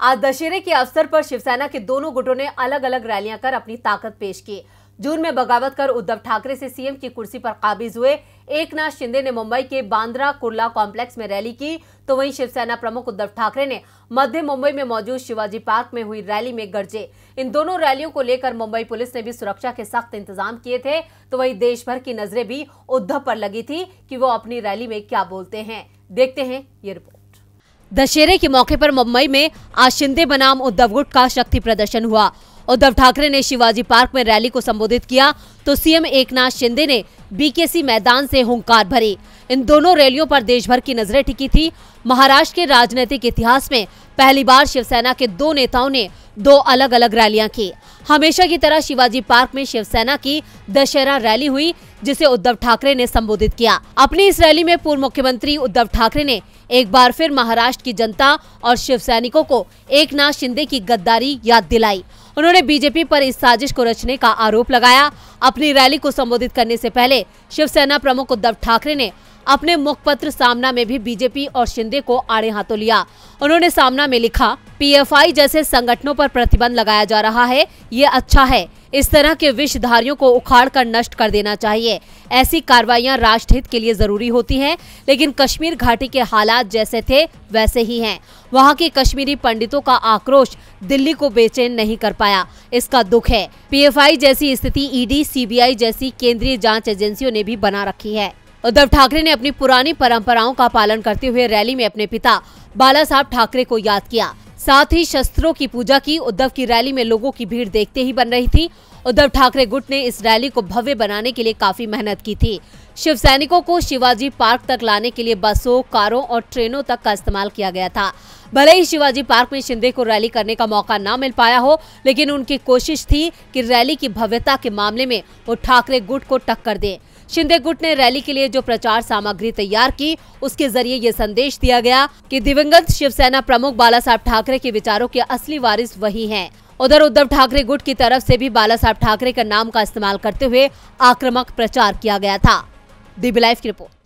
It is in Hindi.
आज दशहरे के अवसर पर शिवसेना के दोनों गुटों ने अलग अलग रैलियां कर अपनी ताकत पेश की जून में बगावत कर उद्धव ठाकरे से सीएम की कुर्सी पर काबिज हुए एक नाथ शिंदे ने मुंबई के बांद्रा कुर्ला कॉम्प्लेक्स में रैली की तो वहीं शिवसेना प्रमुख उद्धव ठाकरे ने मध्य मुंबई में मौजूद शिवाजी पार्क में हुई रैली में गर्जे इन दोनों रैलियों को लेकर मुंबई पुलिस ने भी सुरक्षा के सख्त इंतजाम किए थे तो वही देश भर की नजरे भी उद्धव पर लगी थी की वो अपनी रैली में क्या बोलते हैं देखते हैं ये रिपोर्ट दशहरे के मौके पर मुंबई में आज शिंदे बनाम उद्धव गुट का शक्ति प्रदर्शन हुआ उद्धव ठाकरे ने शिवाजी पार्क में रैली को संबोधित किया तो सीएम एकनाथ शिंदे ने बीकेसी मैदान से हुंकार भरी इन दोनों रैलियों पर देश भर की नजरें टिकी थी महाराष्ट्र के राजनीतिक इतिहास में पहली बार शिवसेना के दो नेताओं ने दो अलग अलग रैलियां की हमेशा की तरह शिवाजी पार्क में शिवसेना की दशहरा रैली हुई जिसे उद्धव ठाकरे ने संबोधित किया अपनी इस रैली में पूर्व मुख्यमंत्री उद्धव ठाकरे ने एक बार फिर महाराष्ट्र की जनता और शिव सैनिकों को एक नाथ शिंदे की गद्दारी याद दिलाई उन्होंने बीजेपी आरोप इस साजिश को रचने का आरोप लगाया अपनी रैली को संबोधित करने से पहले शिवसेना प्रमुख उद्धव ठाकरे ने अपने मुखपत्र सामना में भी बीजेपी और शिंदे को आड़े हाथों लिया उन्होंने सामना में लिखा पीएफआई जैसे संगठनों पर प्रतिबंध लगाया जा रहा है ये अच्छा है इस तरह के विषधारियों को उखाड़ कर नष्ट कर देना चाहिए ऐसी कार्रवाइयां राष्ट्रहित के लिए जरूरी होती हैं लेकिन कश्मीर घाटी के हालात जैसे थे वैसे ही हैं वहां के कश्मीरी पंडितों का आक्रोश दिल्ली को बेचैन नहीं कर पाया इसका दुख है पीएफआई जैसी स्थिति ईडी सीबीआई जैसी केंद्रीय जाँच एजेंसियों ने भी बना रखी है उद्धव ठाकरे ने अपनी पुरानी परम्पराओं का पालन करते हुए रैली में अपने पिता बाला साहब ठाकरे को याद किया साथ ही शस्त्रों की पूजा की उद्धव की रैली में लोगों की भीड़ देखते ही बन रही थी उद्धव ठाकरे गुट ने इस रैली को भव्य बनाने के लिए काफी मेहनत की थी शिव सैनिकों को शिवाजी पार्क तक लाने के लिए बसों कारों और ट्रेनों तक का इस्तेमाल किया गया था भले ही शिवाजी पार्क में शिंदे को रैली करने का मौका ना मिल पाया हो लेकिन उनकी कोशिश थी कि रैली की भव्यता के मामले में वो ठाकरे गुट को टक्कर दें शिंदे गुट ने रैली के लिए जो प्रचार सामग्री तैयार की उसके जरिए ये संदेश दिया गया कि दिवंगत शिवसेना प्रमुख बाला साहब ठाकरे के विचारों के असली वारिस वही हैं। उधर उद्धव ठाकरे गुट की तरफ से भी बाला साहब ठाकरे का नाम का इस्तेमाल करते हुए आक्रामक प्रचार किया गया था दिबी लाइफ की रिपोर्ट